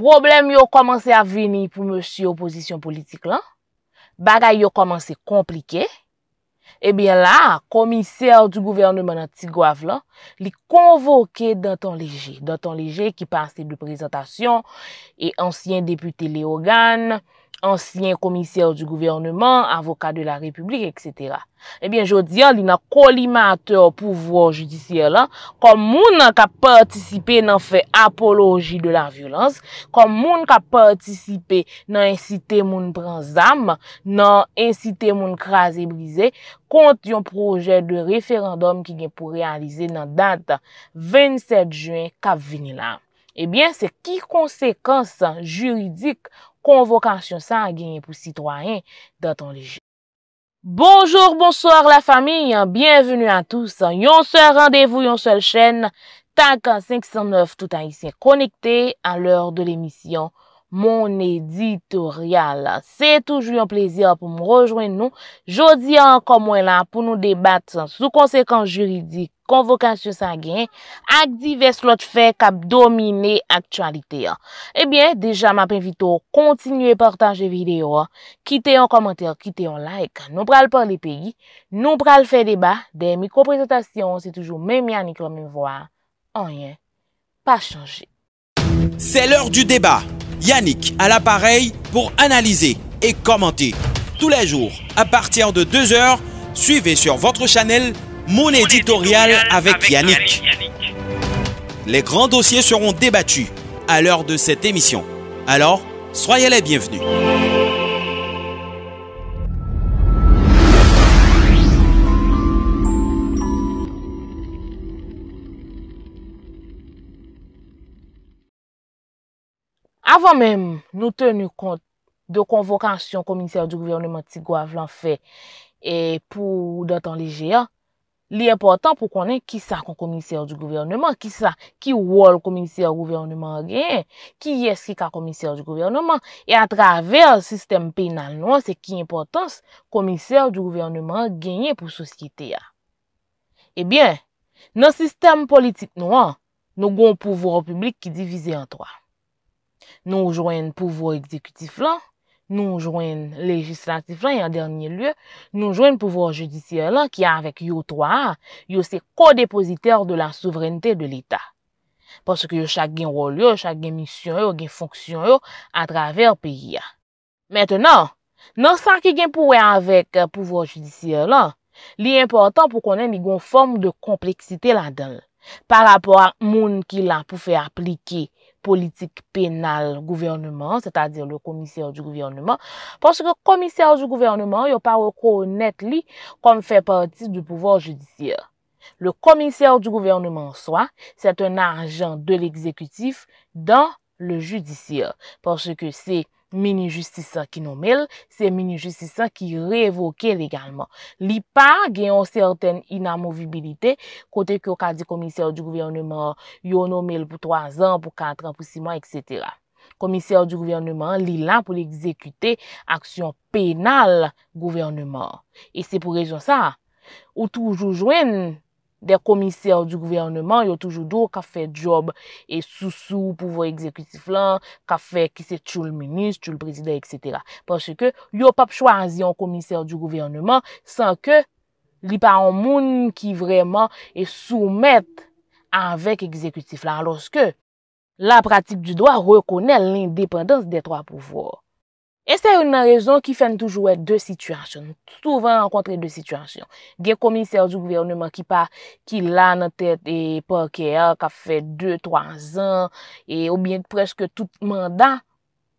problem yo komanse a veni pou monsi oposisyon politik lan, bagay yo komanse komplike, ebyen la, komiser di gouvernement nan Tigwav lan, li konvoke Danton Leje, Danton Leje ki panse di prezentasyon, e ansyen depute Leogan, ansyen komisyèr di gouvernement, avokat de la republik, etc. Ebyen, eh jodi an, li nan kolimate ou pouvo judisyèr lan, kon moun nan ka partisipe nan fè apologi de la vyolans, kon moun nan ka partisipe nan insite moun pranzam, nan insite moun kras e brize, kont yon projè de referandom ki gen pou realize nan dat 27 juen kap vini lan. Ebyen, eh se ki konsekansan juridik konvokasyon sangyen pou sitwayen da ton leje. Bonjour, bonsoir la fami, bienvenu an tous, yon se randevou yon sel chen, tag 509 toutan y se konekte an lor de l'emisyon, mon editoryal. Se toujou yon plezyan pou m wajwen nou, jodi an komwen la pou nou debat sou konsekans juridik Convocation sa gen ak divers lot fè hein. Eh bien, déjà, ya. déjà deja map invito kontinue partager vidéo, kite hein. yon commentaire kite yon like. Hein. Nous pral par pays, peyi, nou pral fè deba, de mikroprezentasyon, se toujou toujours Yannick anik lò mè vwa, Rien pa C'est l'heure du débat. Yannick à l'appareil pour analyser et commenter. Tous les jours, à partir de 2h, suivez sur votre channel mon éditorial avec Yannick. Les grands dossiers seront débattus à l'heure de cette émission. Alors, soyez les bienvenus. Avant même nous tenir compte de convocation commissaire du gouvernement tigouave l'en fait et pour datan les li importan pou konen ki sa kon komisèr di gouvernement, ki sa, ki wol komisèr gouvernement genye, ki yes ki ka komisèr di gouvernement, e a travèl sistem penal nou an, se ki importans komisèr di gouvernement genye pou soskite ya. Ebyen, nan sistem politik nou an, nou gon pouvò republik ki divize an towa. Nou jwen pouvò ekzekutif lan, Nou jwen legislatif lan, yon dernye lue, nou jwen pouvwa judisye lan ki avèk yon 3A, yon se kodepositeur de la souvrenite de l'Etat. Pwoske yon chak gen rol yo, chak gen misyon yo, gen fonksyon yo, a traver peyi ya. Mètè nan, nan sa ki gen pouvwa avèk pouvwa judisye lan, li important pou konen mi gon form de kompleksite la dal. Par apwa moun ki la poufè aplikey. politique pénale gouvernement, c'est-à-dire le commissaire du gouvernement, parce que commissaire du gouvernement, il n'y a pas reconnaître lui comme fait partie du pouvoir judiciaire. Le commissaire du gouvernement, soit, c'est un agent de l'exécutif dans le judiciaire, parce que c'est Meni justisa ki nomel, se meni justisa ki revoke legalman. Li pa gen yon serten inamovibilite kote ki yo ka di komisyar di gouverneman yon nomel pou 3 an, pou 4 an, pou 6 an, etc. Komisyar di gouverneman li lan pou l'exekute aksyon penal gouverneman. E se pou rejon sa, ou toujou jwen... De komisèr di gouvernement, yo toujou dou ka fè job e sou sou pou vèk exekutif lan, ka fè ki se tchou l'ministre, tchou l'prezident, etc. Pwèche ke yo pap chwazi yon komisèr di gouvernement, san ke li pa an moun ki vreman e soumèt an vèk exekutif lan. Lorske la pratik di doa rekone l'independens de trwa pouvòr. Estè yon nan rezon ki fèn toujou wè dè situasyon. Souvan an kontre dè situasyon. Gen komisèr djou gouvernement ki pa ki lan an tèt e pò kè ya ka fè dè 2-3 an e ou bèk preske tout manda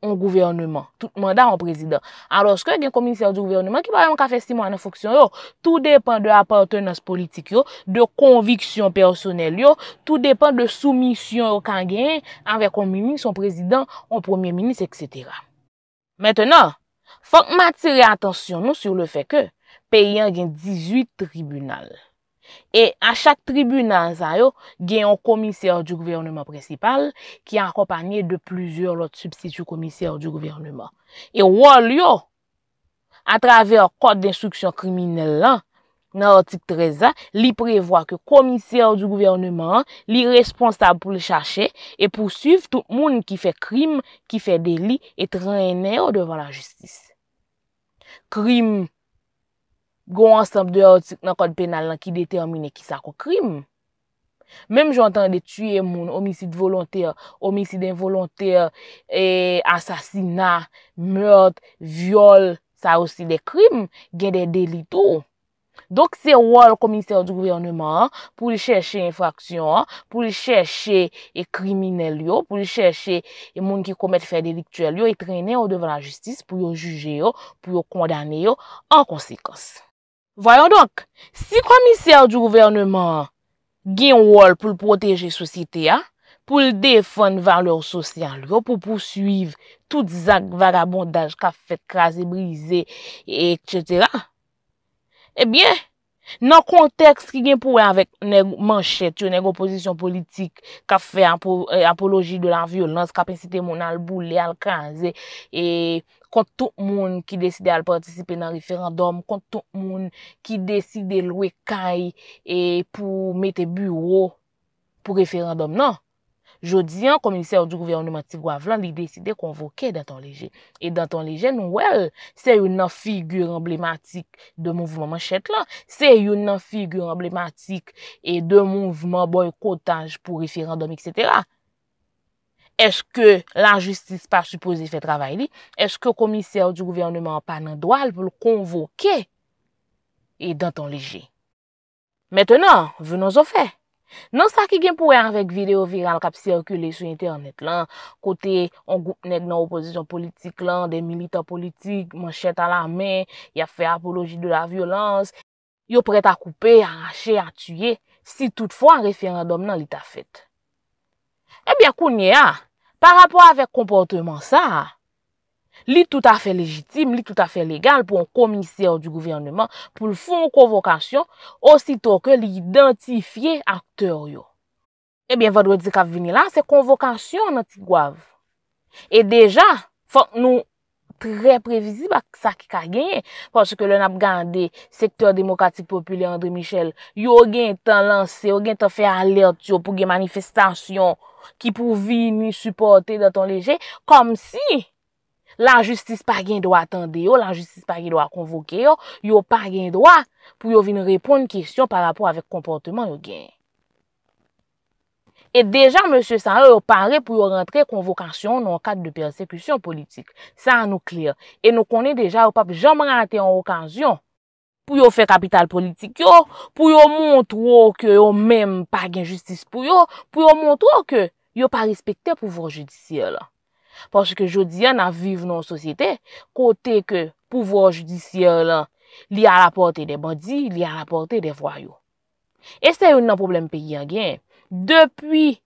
an gouvernement. Tout manda an prezident. Anlorske gen komisèr djou gouvernement ki pa yon ka fèstimo an an fòksyon yo tout depèn de aportenans politik yo de konviksyon personel yo tout depèn de soumisyon yo kan gen anvek an mimi, son prezident an premier minis, etc. Mètè nan, fòk matire atensyon nou sur le fèkè, peyen gen 18 tribunal. E a chak tribunal zay yo, gen yon komisèor di gouvernement prensipal ki an kompanyè de plouzyor lot substitu komisèor di gouvernement. E wòl yo, a travè yon kòd d'instruksyon kriminell lan, nan artik 13, li prevoa ke komisye ou du gouvernement li responsable pou le chache e poursuiv tout moun ki fe krim ki fe deli etren enè ou devan la justis. Krim goun ansanp de artik nan kod penal nan ki detemine ki sa kou krim. Mem jantan de tuye moun omisid volontèr, omisid involontèr, ansasina, meurt, viol, sa ou si de krim gen de deli tou ou. Donk se wòl komissèr di gouverneman pou li chèche infraksyon, pou li chèche e krimine li yo, pou li chèche e moun ki komet fèl dediktuel li yo, e trene yo devan la jistis pou yo juje yo, pou yo kondane yo, an konsekons. Voyon donk, si komissèr di gouverneman gen wòl pou l'proteje sosite ya, pou l'defon van lòr sosyal yo, pou pousuiv tout zak vagabondaj ka fèt krasè, brise, etc., Ebyen, eh nan kontekst ki gen pouwe avèk neg manchet yo neg oposisyon politik ka fè euh, apologi de la vyolans kapensite moun al boule al kanze e kont tout moun ki deside al participe nan referandom, kont tout moun ki deside loue kay pou mete bureau pou referandom nan. Jodi an, komisè ou di gouvernement tigwa vlan, di deside konvoke datan leje. E datan leje nou wel, se yon nan figyur emblematik de mouvment manchet la, se yon nan figyur emblematik e de mouvment boykotaj pou refi random, etc. Eske la justice pa supose fe travay li, eske komisè ou di gouvernement panan doal pou l konvoke, e datan leje. Metenan, venon zo fey. Nan sa ki gen pou e anvek video viral kap sirkule sou yente anet lan, kote an goup net nan opozisyon politik lan, de milita politik, man chet a la men, ya fe apologi de la violans, yo preta a koupe, a rache, a tuye, si toutfwa referandom nan li ta fet. Ebya kounye a, par rapor avek kompote man sa a, Li tout afe legitime, li tout afe legal pou an komisye ou di gouvernement pou l'fon konvokasyon osito ke li identifiye akteur yo. Ebyen, eh va dwe di ka vini la, se konvokasyon nan ti gwav. E deja, fok nou tre previsib ak sa ki ka genye porsi ke le nap gande sektor demokratik popule André Michel yo gen tan lanse, yo gen tan fe alert yo pou gen manifestasyon ki pou vini supporte dan ton leje, kom si la justis pa gen do a tende yo, la justis pa gen do a konvoke yo, yo pa gen do a pou yo vin repon n kestyon pa rapor avek komporteman yo gen. E deja, M. Sanger, yo pare pou yo rentre konvokasyon nan kat de persepisyon politik. Sa an nou klir. E nou konen deja, yo pa pou jom rentre an okasyon pou yo fe kapital politik yo, pou yo montro ke yo menm pa gen justis pou yo, pou yo montro ke yo pa respekte pou von judisyon la. Paske jodi an aviv nan sosyete, kote ke pouvo judisye lan li a la porte de bandi, li a la porte de vwayo. E se yon nan problem pe yon gen, depi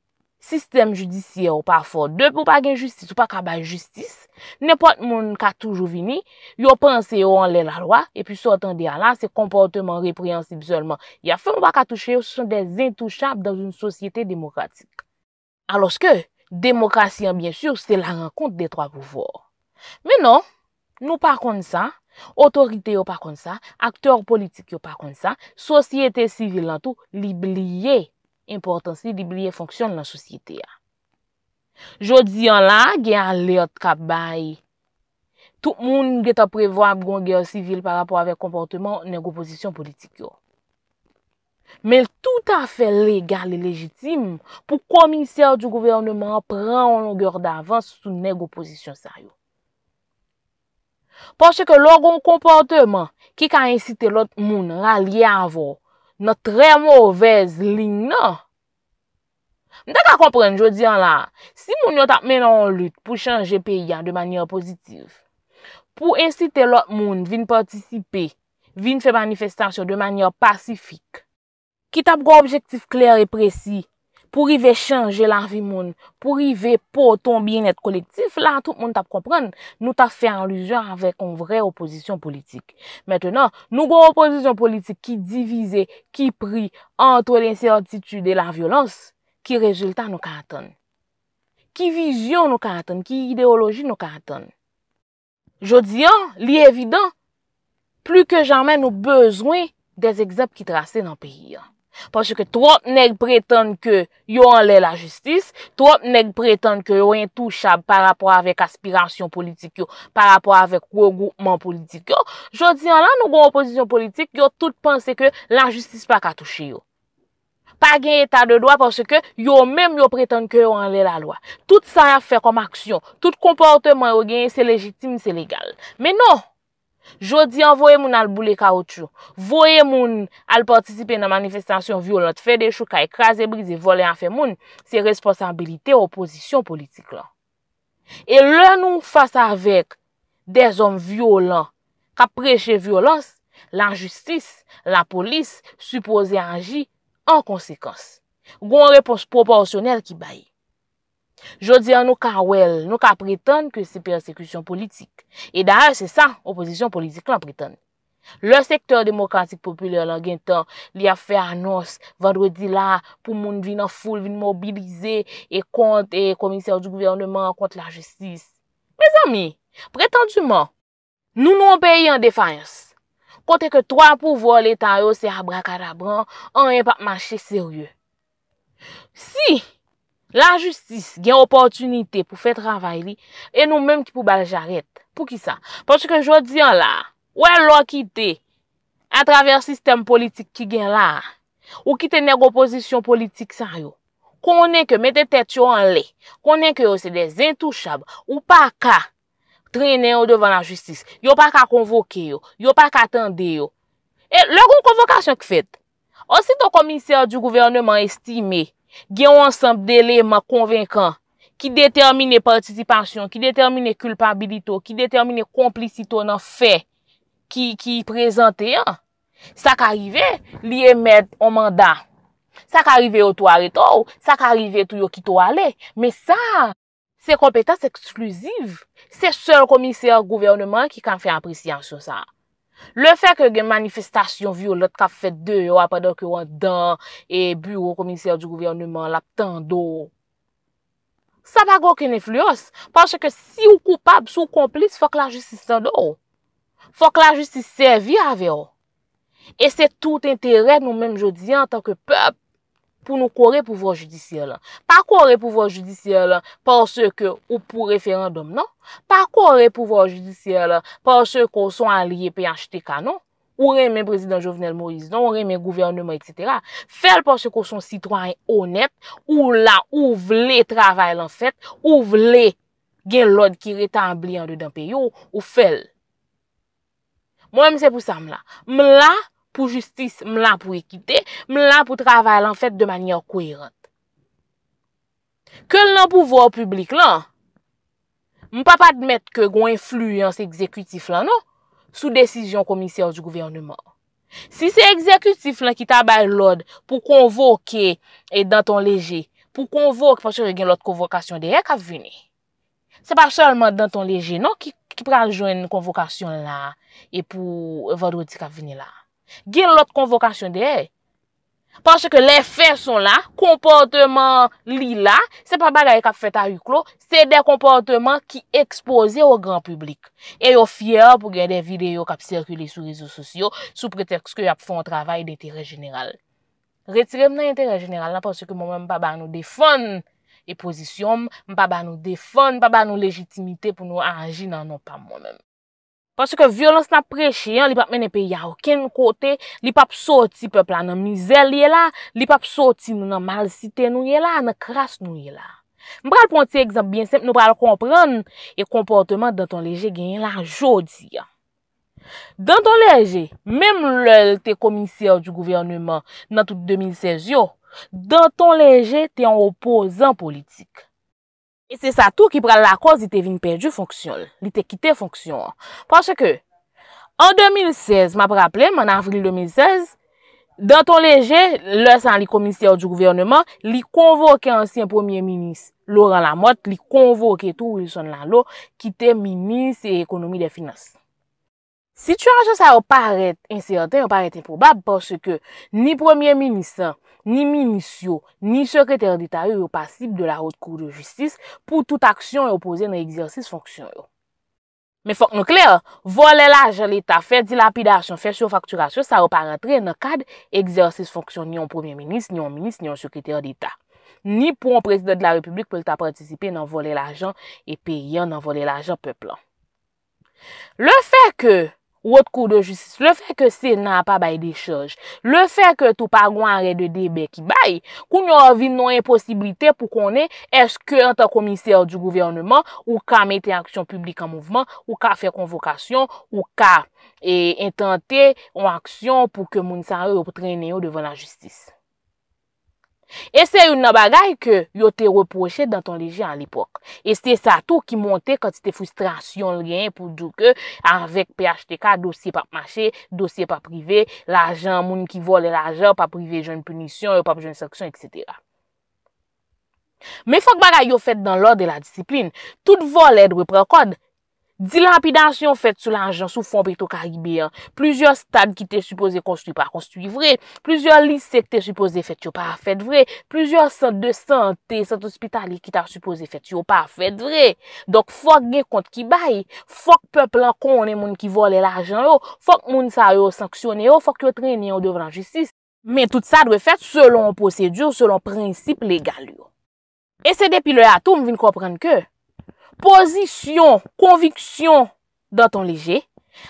sistem judisye ou pa for, depi ou pa gen jistis ou pa kaba jistis, nepot moun ka toujou vini, yo panse yo an lè la lwa, e pi sotan de ala, se komporteman repriyansib solman. Ya fèm wak a touche yo, se son de zintouchab dan soum sosyete demokratik. Aloske? Demokrasya, byensur, se la renkont de troa pouvor. Menon, nou pa kon sa, otorite yo pa kon sa, akteor politik yo pa kon sa, sosyete sivil an tou li bliye impotansi, li bliye fonksyon nan sosyete ya. Jodi an la, gen an li ot kap bay. Tout moun gen ta prevo ap gong gen sivil pa rapor ave komportemen ou negoposisyon politik yo. men tout afe legal e legitim pou komisye ou di gouverneman pran ou longyor davans sou neg oposisyon saryo. Pache ke logon kompante man ki ka insite lot moun ralye avon, nan tre mouvez ling nan. Ndak a kompren jodi an la, si moun yon tap men an lout pou chanje peya de manyor pozitiv, pou insite lot moun vin patisipe, vin fe manifestasyon de manyor pasifik, ki tap go objektif kler e presi, pou i ve chanje la vi moun, pou i ve poton bin et kolektif, la tout moun tap kompren, nou tap fe an lujan avèk an vre oposisyon politik. Metenor, nou go oposisyon politik ki divize, ki pri, anto l'insertitude e la violons, ki rezultat nou ka atan. Ki vizyon nou ka atan, ki ideologi nou ka atan. Jodi an, li evidant, plu ke jaman nou bezwen des egzab ki trase nan peyi an. Parce que trop nek prétende que yo anle la justice, trop nek prétende que yo intouchable par rapport avec aspiration politik yo, par rapport avec regroupment politik yo, jodi an la nou go opposition politik, yo tout pense que la justice pa katouche yo. Pa gen etat de doi parce que yo menm yo prétende que yo anle la loi. Tout sa fè kom aksyon, tout komportement yo gen, se legitime, se legal. Menon! Jodi an voye moun al boule kaoutchou, voye moun al partisipe nan manifestasyon vyolot, fè de chou ka ekraze, brize, vole an fè moun, se responsabilite oposisyon politik lan. E lè nou fasa vek de zom vyolot, kapreche vyolos, lan justis, lan polis, supose anji, an konsekans. Gon repos proporsyonel ki bayi. Jodi an nou ka wèl, nou ka prétende ke se persekution politik. E dahè, se sa, oposisyon politik lan prétende. Le sektor demokratik populè lan gen tan, li a fè anons vandredi la pou moun vin an foul, vin mobilize e kont e komisèr du gouvernement kont la jestis. Prez ami, prétendu man, nou nou an peyi an defayans. Kontè ke 3 pouvo l'Etat yo se abrakadabran, an yè pat manche seryè. Si la justis gen opotunite pou fe travay li, e nou menm ki pou baljaret. Pou ki sa? Ponche ke jodi an la, ou e lwa ki te, a traver sistem politik ki gen la, ou ki te neg oposisyon politik san yo, konen ke mette tet yo an le, konen ke yo se de zentouchab, ou pa ka trenen yo devan la justis, yo pa ka konvoke yo, yo pa ka tende yo. E lwen konvokasyon ki fet, osi ton komisye yo du gouvernement estime, gen ou ansanp deleman konvenkan, ki determine participasyon, ki determine kulpabilito, ki determine komplicito nan fe ki prezante an, sa ka rive li emet o mandan, sa ka rive o toare to, sa ka rive tou yo ki toale, me sa, se kompetans eksklusiv, se sol komiser gouvernement ki kan fe aprisyansyon sa an. Le fe ke gen manifestasyon vi ou lot ka fet de yo apadon ki ou an dan e bu ou komisyon di gouvernement lap tan do. Sa bago ken efluos, panche ke si ou koupab sou komplis, fok la justis tan do. Fok la justis servi ave yo. E se tout entere nou menm jodi an tan ke pep. pou nou kore pouvo judisyele. Pa kore pouvo judisyele panse ke ou pou referendum nan? Pa kore pouvo judisyele panse ke ou son alye pe yanchite ka nan? Ou reme prezident Jovenel Moïse nan? Ou reme gouvernement, etc. Fel panse ke ou son sitwany onet, ou la, ou vle travay lan fet, ou vle gen lod ki retan blian de dan pe yo, ou fel. Mwen mse pou sa m la. M la, pou justis m lan pou ekite, m lan pou travale an fèt de manyan kouerant. Kèl nan pouvo ou publik lan, m pa pa admèt ke gwen flu yon se ekzekutif lan nou, sou desijyon komisè ou di gouverneman. Si se ekzekutif lan ki tabay lòd pou konvòkè dan ton leje, pou konvòk pòsè rè gen lòd konvòkasyon deyè, kap vini. Se pa chalman dan ton leje, nan ki pranjoun konvòkasyon la e pou vòd woti kap vini la. Gè lòt konvokasyon deè. Pansè ke lè fè son la, komportèman li la, se pa bagay kap fèt a yuklo, se de komportèman ki ekspoze o gran publik. E yo fyer pou gè de videyo kap sirkule sou rezo sosyo, sou preteks ke yo ap fon travay de terè general. Retirem nan yon terè general la, pansè ke moun mè mpaba nou defon e pozisyon mpaba nou defon, mpaba nou legitimite pou nou anji nan nou pam moun mèm. Paske violons na preche yon li pap mene pe yaw ken kote, li pap soti pepla nan mizel li yon la, li pap soti nan mal site nou yon la, nan kras nou yon la. Mbra l ponte ekzamp bien semp nou mbra l kompran e komporteman danton leje gen yon la jodi. Danton leje, mem l te komisye ou di gouvernement nan tout 2016 yo, danton leje te yon opozan politik. E se sa tou ki pral la kos di te vin perdu fonksyon. Li te kite fonksyon an. Pwase ke, an 2016, ma praple, man avril 2016, danton leje, lè san li komisye ou di gouvernement, li konvoke ansyen premier minis Laurent Lamotte, li konvoke tou ou yon son lan lò, kite minis ekonomi de finans. Situasyon sa ou paret insyantè, ou paret improbable, pwase ke, ni premier minis an, ni minisyon, ni sekreter d'Etat yon pasib de la hot kou de justis pou tout aksyon yon pose nan egzersis fonksyon yon. Me fok nou kler, vole la jan l'Etat, fè dilapidasyon, fè choufakturasyon, sa woparentre nan kad egzersis fonksyon ni yon premier minis, ni yon minis, ni yon sekreter d'Etat. Ni pou an prezident d'la Republik pou l'Etat patisipe nan vole la jan e peye yon nan vole la jan peplan. Le fè ke... ou ot kou de jistis, le fè ke se nan apabay de chaj, le fè ke tou pagou anre de debe ki bay, kou nou avin nou en posibilite pou konen eske anta komisye ou di gouvernement, ou ka mette aksyon publik an mouvman, ou ka fè konvokasyon, ou ka entente eh, an aksyon pou ke mounisare ou pou trene yo devon la jistis. E se yon nan bagay ke yo te reproche dan ton leje an lipoch. E se te satou ki monte kat se te fustrasyon liyen pou djouke anvek PHTK, dosye pa mache, dosye pa prive, lajan moun ki vole lajan, pa prive joun punisyon, pa prive joun seksyon, etc. Me fok bagay yo fet dan lor de la disipline, tout vole edwe prekod, Dilapidasyon fet sou lanjan sou fon pek to karibiyan. Plouzyor stad ki te suppose konstuy pa konstuy vre. Plouzyor lisek te suppose fet yo pa fet vre. Plouzyor sant de santé, sant ospitali ki ta suppose fet yo pa fet vre. Donk fok ge kont ki bay. Fok pepl an konen moun ki vole lanjan yo. Fok moun sa yo sanksyone yo. Fok yo trenye yo devlan jesis. Men tout sa dwe fet selon posedyon, selon prinsip legal yo. E se depi le atoum vin koprenn ke. Pozisyon konviksyon dan ton leje,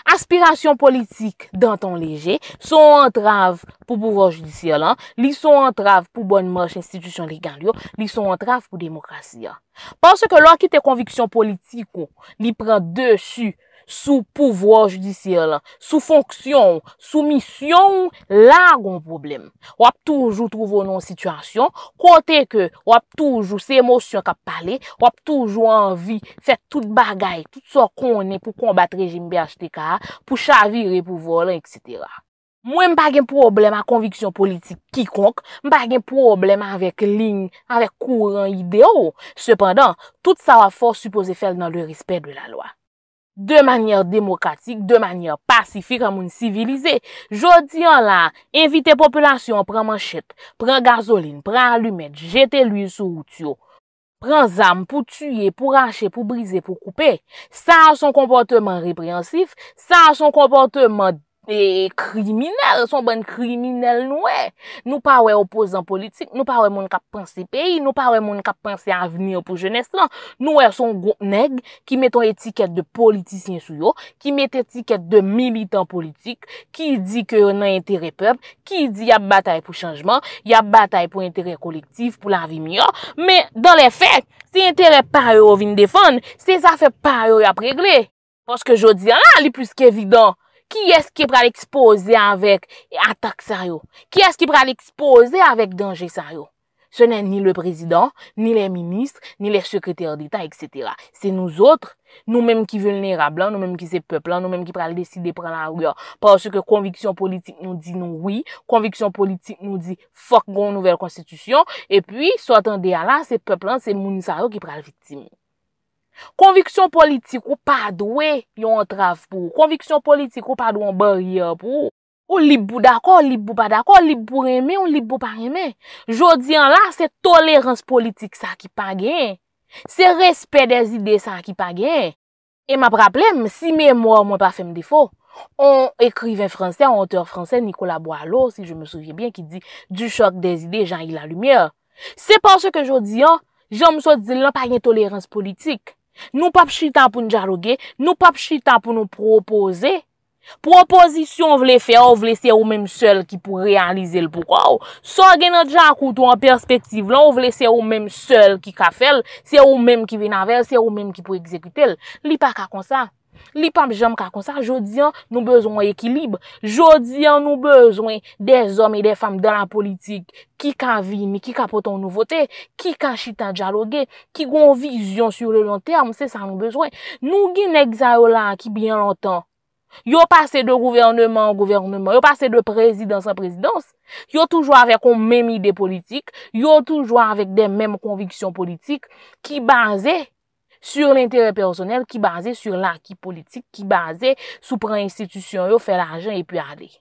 aspirasyon politik dan ton leje, son antrav pou bouron judisyon lan, li son antrav pou bon mors institisyon ligan liyo, li son antrav pou demokrasya. Panse ke lor ki te konviksyon politikon li pran desu Sou pouvwa judisye lan, sou fonksyon, sou misyon, la goun poublem. Wap toujou trouvounon situasyon, kote ke wap toujou se emosyon kap pale, wap toujou anvi fet tout bagay, tout so konen pou kombat rejim BHTK, pou chavire pouvwa lan, etc. Mwen m bagen poublem an konviksyon politik kikonk, m bagen poublem anvek lign, anvek kouran ideo, sepandan, tout sa wafor supose fel nan le risper de la loa. De manyer demokratik, de manyer pasifik amoun sivilize. Jodi an la, evite populasyon, pran manchet, pran gazolin, pran alumet, jete luy sou ou tiyo. Pran zam pou tuye, pou rache, pou brize, pou koupe. Sa an son komporteman reprensif, sa an son komporteman depresif. E kriminelle, son ban kriminelle nouè. E. Nou pa wè opozant politik, nou pa wè moun kap panse peyi, nou pa wè moun kap panse avimyo pou jenest lan. Nou wè son gout neg ki meton etiket de politisyen sou yo, ki met etiket de mimitan politik, ki di ke yon an intere pep, ki di ya batay pou chanjman, ya batay pou intere kolektif pou l'avimyo. Men, dan le fek, se intere pa yo vinde fon, se sa fe pa yo ap regle. Foske jo di, ala, li plus ki evidant. Ki eske pral ekspoze avèk atak sa yo? Ki eske pral ekspoze avèk denje sa yo? Se nen ni le prezident, ni le ministre, ni le sekreter d'Etat, etc. Se nou zotre, nou menm ki vönera blan, nou menm ki se peplan, nou menm ki pral deside pran la agor. Par se ke konviksyon politik nou di nou oui, konviksyon politik nou di fok gon nouvel konstitusyon, e pi sou atan de ala, se peplan, se mouni sa yo ki pral viti moun. Konviksyon politik ou pa dwe yon traf pou Konviksyon politik ou pa dwe yon barye pou Ou li pou dako, ou li pou pa dako Ou li pou reme, ou li pou pa reme Jodi an la, se tolerans politik sa ki pa gen Se respet des ide sa ki pa gen E ma problem, si me mwa mwen pa fem defo On ekrive franse, an auteur franse, Nikola Boalou Si je me soujye bien ki di Du chok des ide jan yi la lumye Se pan se ke jodi an Jom sou di lan pa gen tolerans politik Nou pap chita pou nou djalogue, nou pap chita pou nou propose. Proposisyon ou vle fè, ou vle sè ou mèm sèl ki pou realize l pou kwa ou. Sò gen nou dja akoutou an perspektiv lò, ou vle sè ou mèm sèl ki ka fèl, sè ou mèm ki vè nan vèl, sè ou mèm ki pou ekzekwitel. Li pa kakonsa. Li pa mbejam ka kon sa, jodi an nou bezwen ekilib, jodi an nou bezwen de zom e de fam dan la politik, ki ka vini, ki ka poton nouvote, ki ka chita djalogue, ki kon vizyon sur le lon term, se sa nou bezwen. Nou gin ek zayola ki biyan lontan, yo pase de gouvernement, gouvernement, yo pase de prezidansan prezidans, yo toujwa avek kon mem ide politik, yo toujwa avek de mem konviksyon politik ki baze... Sur l'intere personel ki baze sur l'akip politik ki baze soupran institisyon yo fe l'ajan e pi ade.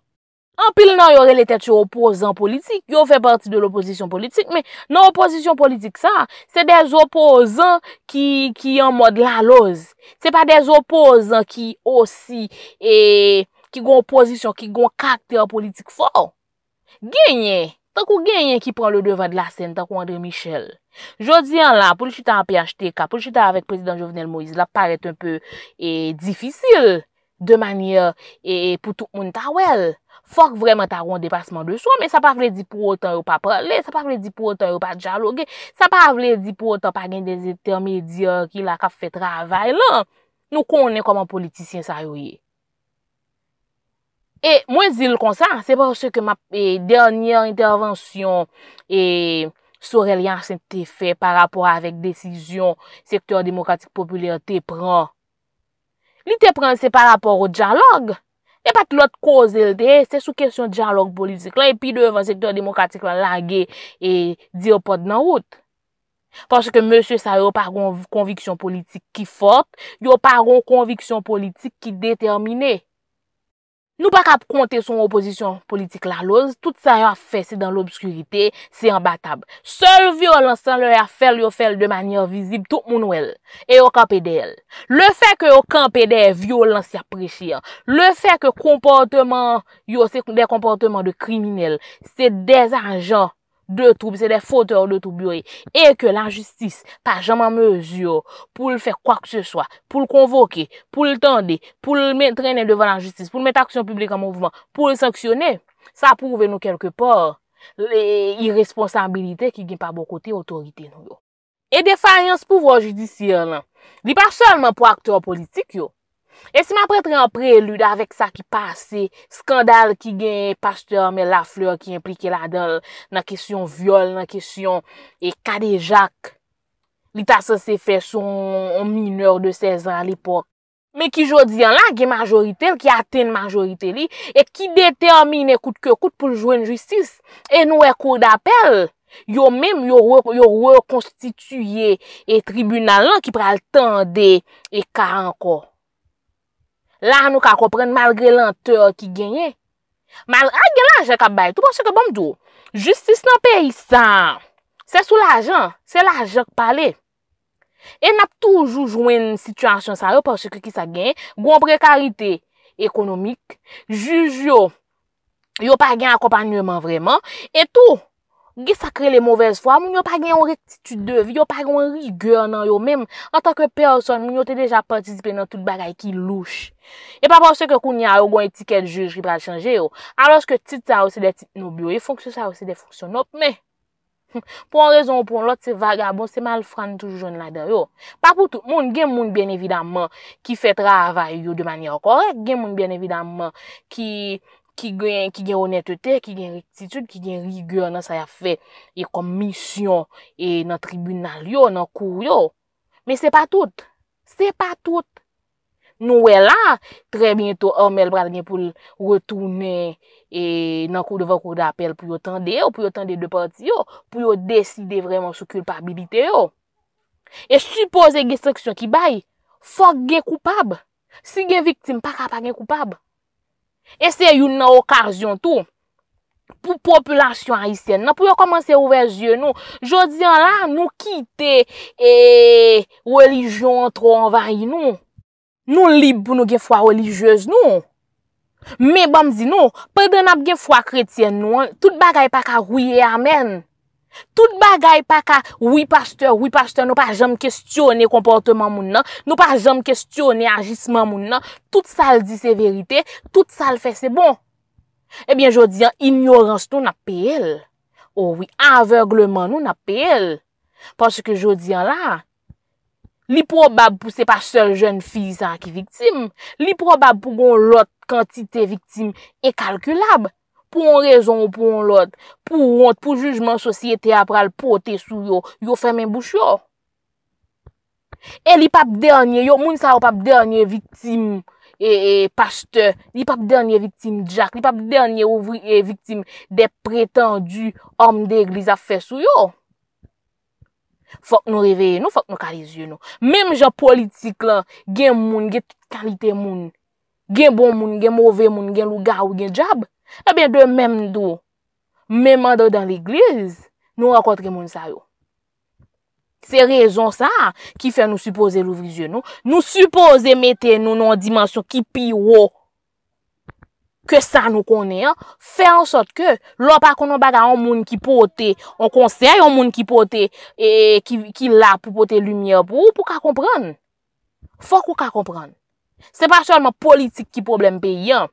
Anpil nan yore le tetche opozan politik, yo fe parti de l'opozisyon politik, men nan opozisyon politik sa, se de zopozan ki yon mod la loz. Se pa de zopozan ki osi, ki goun opozisyon, ki goun kakte an politik faw. Genye, tan kou genye ki pran le devan de la sen tan kou André Michel. Jo diyan la, pou li chita an pi achete ka, pou li chita avèk prezident Jovenel Moïse la, parete un pè e, difícil de manye e, pou tout moun ta wèl. Fok vremen ta roun depasman de sou, men sa pa vle di pou otan ou pa prele, sa pa vle di pou otan ou pa djalogue, sa pa vle di pou otan pa gen de zetermedya ki la kap fè travèl la, nou konen koman politisyen sa yoye. E mwen zil konsan, se porsè ke ma dernyan intervansyon e Sorel yansen te fe par rapor avek desisyon sektor demokratik populer te pran. Li te pran se par rapor ou diyalog. E pat lot koze l de, se sou kesyon diyalog politik la, epi devan sektor demokratik la lage e diyo pot nan wot. Pansye ke monsye sa yo paron konviksyon politik ki fot, yo paron konviksyon politik ki determine. Nou pa kap konte son oposisyon politik la loz, tout sa yo a fese dan l'obskurite, se yon batab. Sol violans san le yo a fel, yo fel de manyan vizib tout moun ou el, e yo kanpede el. Le fe ke yo kanpede e violans ya prechir, le fe ke komporteman yo, se de komporteman de kriminel, se de zanjan, de troupe, se de foteur de troupe bure e ke la jistis pa jam an mezo pou l fèk kwa k se so pou l konvoke, pou l tende pou l mè trène devan la jistis pou l mèt aksyon publik an mounvouman, pou l saksyonè sa pou ve nou kelke por l irresponsabilite ki gen pa bon kote otorite nou e defayans pou vò jidisye lan li pa sèlman pou akteur politik yo E si ma pretre an pre-elude avek sa ki pase, skandal ki gen pasteur me la fleur ki implike la dol nan kesyon viole, nan kesyon e kadejak, li tasan se fe son on mineur de 16 an l'epok. Me ki jodi an la gen majorite li, ki aten majorite li, e ki determine kout ke kout pou jwen justice, e nou e kou d'apel, yo menm yo wè konstituye e tribunal lan ki pral tende e ka anko. La nou ka akopren malgre lanteur ki genye. Malre, ah, a gen la jek ap baye. Tou porsye ke bomdou. Justice nan pey isan. Se sou la jen. Se la jek pale. E nap toujou jwen situasyon sa yo porsye ke ki sa genye. Gon prekarite ekonomik. Juj yo. Yo pa gen akopanyemen vreman. E tou. Gif akre le mouvez fwa, moun yo pa gen yon retitude de vi, yo pa gen yon rigyon nan yo mèm. An tanke person, moun yo te deja patisipe nan tout bagay ki louche. E pa pon se ke koun ya yo gwen etiket jujri pral chanje yo. An lorske tit sa ou se de tit nou biyo, e fonksyo sa ou se de fonksyonop, mè. Pon rezon ou pon lot se vagabon, se mal fran toujou joun la de yo. Pa pou tout, moun gen moun ben evidaman ki fet ravay yo de mani akore. Gen moun ben evidaman ki... Ki gen honetete, ki gen riktitude, ki gen rigur nan sa ya fe E komisyon, e nan tribunal yo, nan kou yo Men se pa tout, se pa tout Nou we la, tre binto, ormel oh, brade gen pou retoune E nan kou devan kou da apel pou yo tende yo, pou yo tende de part yo Pou yo deside vreman sou kulpabilite yo E suppose gen stoksyon ki bay, fok gen koupab Si gen viktim, pa kapa gen koupab Ese yon nan okazyon tou, pou populasyon a isen nan, pou yo komanse ouve zye nou, jodi an la nou kite e religion tro anvayi nou, nou lib pou nou ge fwa religyez nou, bon, me bom zi nou, pe den ap ge fwa kretyen nou, tout bagay pa ka wye amen. Tout bagay pa ka, oui pasteur, oui pasteur, nou pa jam kestyone komporteman moun nan, nou pa jam kestyone ajisman moun nan, tout sa l di se verite, tout sa l fe se bon. Ebyen eh jodi an, ignorans nou na pe el, oh oui avegleman nou na pe el, paske jodi an la, li probab pou se pasteur jen fi sa ki viktim, li probab pou gon lot kantite viktim e kalkulab. pou an rezon ou pou an lot, pou hont, pou jujman sosyete apral, pou ote sou yo, yo fèmen bouch yo. E li pap dernye, yo moun sa wap pap dernye viktim, e, e, pasteur, li pap dernye viktim diak, li pap dernye e, viktim de pretendu om de eglise a fè sou yo. Fok nou reveye nou, fok nou kalizeye nou. Mèm jan politik la, gen moun, gen tout kalite moun, gen bon moun, gen mouve moun, gen louga ou gen djab, Ebe de menm do, menman do dan l'iglize, nou akotre moun sa yo. Se rejon sa ki fe nou suppose louvrije non? nou. Nou suppose mette nou nou dimansyon ki pi yo ke sa nou konen. Fe ansot ke lopakounon baga an moun ki pote, an konsey an moun ki pote, ki la pou pote lumiye pou pou ka kompran. Fok pou ka kompran. Se pa chalman politik ki problem pe yon.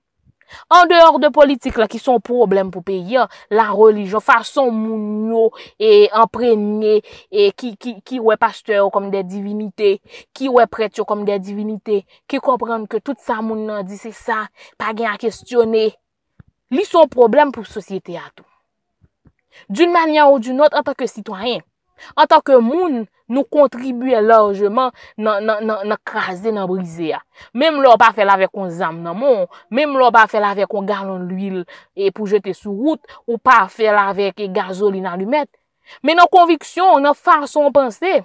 An deor de politik la ki son problem pou peye la relijon fason moun yo e emprenye e ki wè pasteur kom de divinite, ki wè pretyo kom de divinite, ki komprende ke tout sa moun nan di se sa, pa gen a kwestyonne, li son problem pou sosyete atou. Doun manyan ou doun not an tak ke sitwanyen, an tak ke moun, Nou kontribuye lorjman nan krasen nan brise ya. Mem lo pa fe lave kon zam nan moun. Mem lo pa fe lave kon galon l'uil e pou jete sou route. Ou pa fe lave kon e gazolin nan l'umet. Men nan konviksyon, nan fason panse.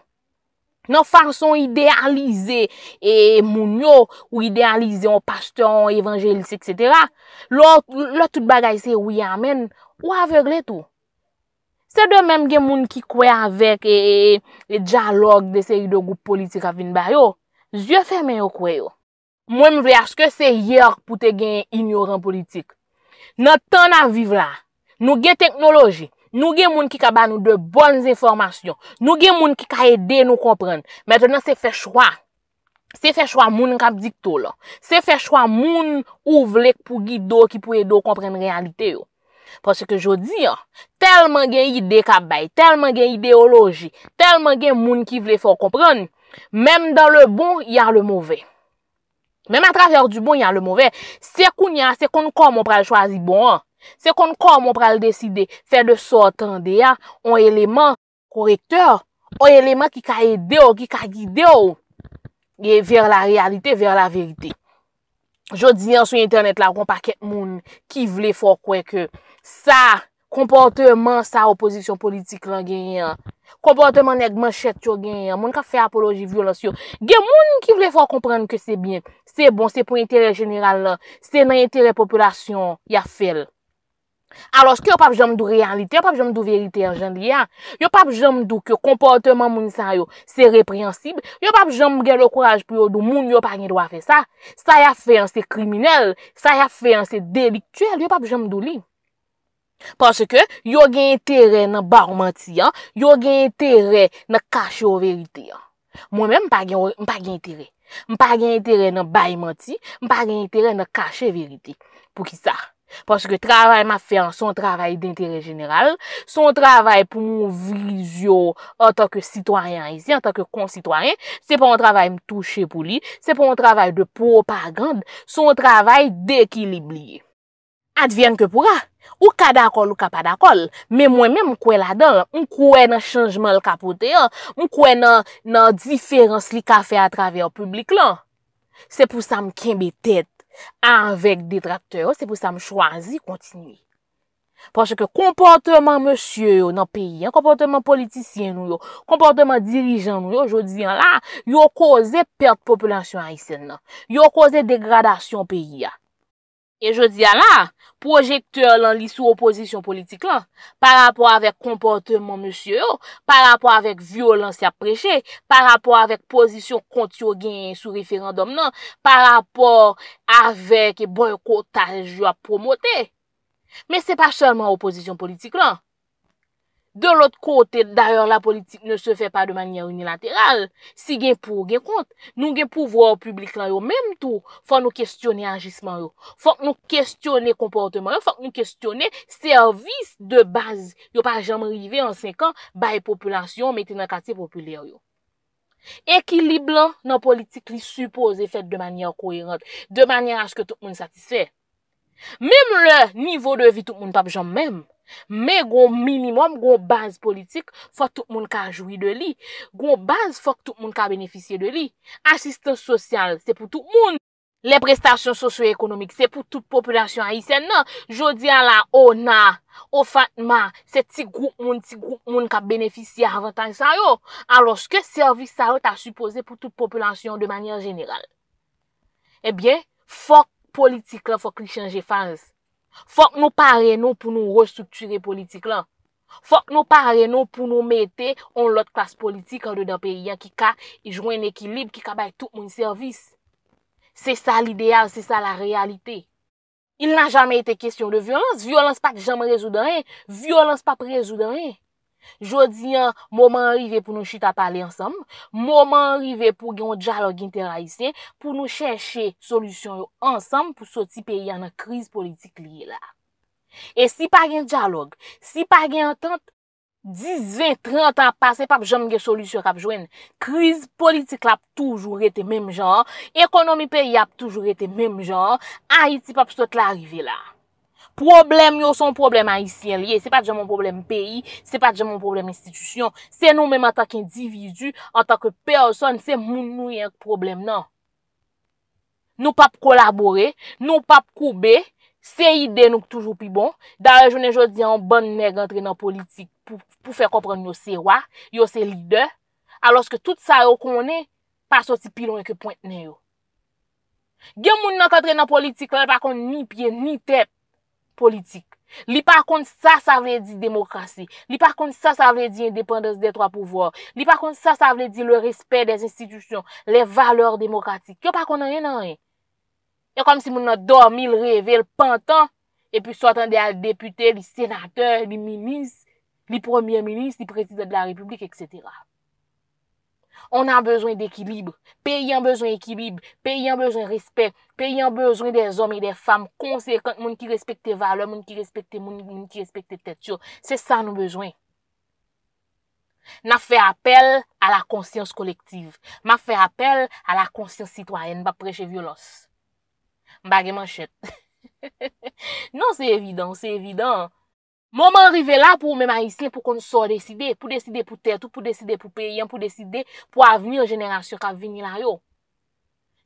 Nan fason idealize e moun yo. Ou idealize yon pastor, yon evanjelis, etc. Lo tout bagay se ou yamen. Ou avegle tou. Se do menm gen moun ki kwe avèk e, e, e, e diyalog de se yi do goup politik avin ba yo, zye fè men yo kwe yo. Mwen mwen vle aske se yor pou te gen ignorant politik. Nan tan aviv la, nou gen teknoloji, nou gen moun ki ka ban nou de bon zè formasyon, nou gen moun ki ka edè nou kompren. Mètenan se fè chwa, se fè chwa moun kap dik to lo. Se fè chwa moun ou vlek pou gi do ki pou edo kompren realite yo. Pwese ke jodi, telman gen ide kabay, telman gen ideologi, telman gen moun ki vle fok kompran, menm dan le bon, yal le mouve. Menm a traver du bon, yal le mouve. Sekoun ya, sekoun kon moun pral chwazi bon. Sekoun kon moun pral deside, fè de sotan de ya, yon eleman korekteur, yon eleman ki ka ede ou, ki ka gide ou, yon ver la realite, ver la verite. Jodi yon sou internet la, kon paket moun ki vle fok kwen ke... Sa kompote man sa oposisyon politik lan genyen. Kompote man ek man chet yo genyen. Moun ka fe apoloji violans yo. Gen moun ki vle fwa komprende ke se bin. Se bon, se pou interè genyral la. Se nan interè populasyon ya fel. Alos ki yo pap jom dou realite, yo pap jom dou verite anjen diyan. Yo pap jom dou ke kompote man moun san yo se reprensib. Yo pap jom gen yo kouaj pou yo dou moun yo pa genyro a fe sa. Sa ya fe anse kriminel, sa ya fe anse deliktuel. Yo pap jom dou li. Paske yo gen entere nan barman ti, yo gen entere nan kache verite. Mwen men mpa gen entere. Mpa gen entere nan bayman ti, mpa gen entere nan kache verite. Pou ki sa? Paske travay ma fe an son travay d'entere general, son travay pou moun vizyo an tak ke sitwanyan isi, an tak ke konsitwanyan, se pou moun travay m touche pou li, se pou moun travay de propagand, son travay dekilibliye. advyen ke pou ra. Ou ka dakol ou ka pa dakol. Men mwen men mwen kwe la dan, mwen kwe nan chanjman l kapote an, mwen kwe nan nan diferans li ka fe a travè an publik lan. Se pou sa m kembe tet anvek detrakte an, se pou sa m chwazi kontinye. Pwache ke komponteman monsye yo nan peyi an, komponteman politisyen nou yo, komponteman dirijen nou yo, yo diyan la, yo koze perte populasyon an isen nan. Yo koze degradasyon peyi an. E jodi a la, projekte lan li sou oposisyon politik lan, pa rapor avèk komportèman monsiyo yo, pa rapor avèk vyolansi ap preche, pa rapor avèk posisyon kontyo gen sou referandom nan, pa rapor avèk boykotaj yo ap promote. Men se pa chalman oposisyon politik lan. De l'ot kote, d'ayor la politik ne se fè pa de manye unilateral. Si gen pou gen kont, nou gen pou vwa ou publik lan yo. Mem tou, fòk nou kestyonè agisman yo. Fòk nou kestyonè komportman yo. Fòk nou kestyonè servis de baz. Yo pa jam rive en 5 an, baye populasyon, meti nan kati populer yo. Ekilib lan nan politik li suppose fèt de manye ou kouerant. De manye aske tout moun satisfè. Mem le nivou de vi tout moun tap jam mem. Me goun minimum, goun baz politik, fòk tout moun ka jouy de li. Goun baz fòk tout moun ka beneficye de li. Asistans sosyal, se pou tout moun. Le prestasyon sosyo-ekonomik, se pou tout populasyon non? a isen nan. Jodi ala, o na, o fat ma, se ti grouk moun, ti grouk moun ka beneficye avantan sa yo. Anlorske servis sa yo ta supose pou tout populasyon de manyan jeneral. Ebyen, eh fòk politik la fòk li chanje faze. Fok nou pare nou pou nou restrukture politik lan. Fok nou pare nou pou nou mette on lot klas politik an de da peyi an ki ka, i jwen ekilib ki ka bay tout moun servis. Se sa l'ideal, se sa la realite. Il nan jamen ete kesyon de vyolans, vyolans pa jamen rezou dan en. Vyolans pa prezou dan en. Jodi yon, mouman rive pou nou chita pale ansam, mouman rive pou gen yon djalog interayise, pou nou chèche solusyon yon ansam pou soti pe yon kriz politik liye la. E si pa gen djalog, si pa gen an tent, 10, 20, 30 an pase pap jom gen solusyon kap jwen, kriz politik la ap toujou rete menm jan, ekonomi pe yon ap toujou rete menm jan, a iti pap soti la rive la. problem yo son problem a isye liye, se pa dje moun problem peyi, se pa dje moun problem istitisyon, se nou menm an tak individu, an tak person, se moun nou yon problem nan. Nou pap kolabore, nou pap koube, se ide nou k toujou pi bon, da rejounen jodi an ban neg antre nan politik, pou fe kompran yo se wa, yo se li de, aloske tout sa yo konen, pa soti pilon yon ke pointe nan yo. Gen moun nan antre nan politik, lè pa kon ni pie, ni tep, Li pa kont sa sa vle di demokrasi, li pa kont sa sa vle di independens de troa pouvoir, li pa kont sa sa vle di le respet des institusyon, le valeur demokratik, yo pa kont anye nanye. Yo kom si moun nan dormi, lreve, lpantan, epi sotan de al depute, li senate, li minis, li premier minis, li prezide de la republik, etc. On a bezwen d'ekilibre, pe yon bezwen ekilibre, pe yon bezwen respet, pe yon bezwen de zom e de fam konsekant moun ki respekte valo, moun ki respekte moun, moun ki respekte tetyo. Se sa nou bezwen. Na fe apel a la konsyans kolektiv. Ma fe apel a la konsyans sitwanyen, ba preche violos. Mbagi man chet. Non se evidant, se evidant. Moun moun rive la pou mèman isle pou kon sou deside, pou deside pou tetou, pou deside pou peyen, pou deside pou avenir jenera syo ka veni lan yo.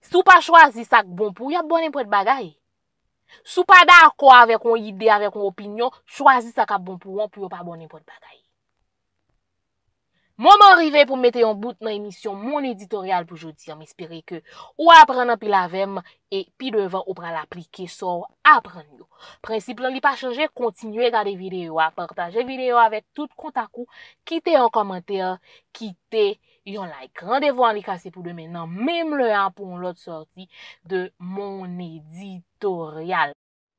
Sou pa chwazi sak bon pou, yon bonen pou et bagay. Sou pa da akwa avek on ide, avek on opinyon, chwazi sak bon pou, yon pou yon pa bonen pou et bagay. Moun moun rive pou mwete yon bout nan emisyon moun editorial pou jodi. Am espere ke ou apren nan pil avem e pil devan ou pral aplike. So apren nou. Prinsip lan li pa chanje, kontinue gade videyo. A partaje videyo avet tout kontakou. Kite yon komentery, kite yon like. Randevo an li kase pou demen nan mem le an pou lout sorti de moun editorial.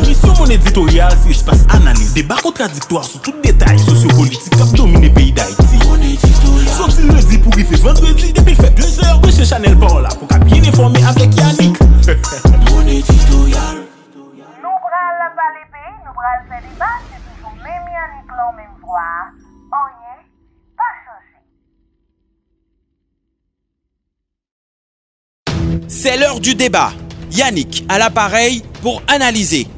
Mission mon éditorial, si je passe analyse, débat contradictoire sur tout detay Sosyo-politik kap le pays d'Haïti le dit pour pou rife vendredi depuis le fait heures de che Chanel Paola pour ka bien informe avec Yannick Mon éditorial. Nous pral la pale pays, nous pral les débats, c'est toujours même Yannick y est, pas changé. C'est l'heure du débat. Yannick à l'appareil pour analyser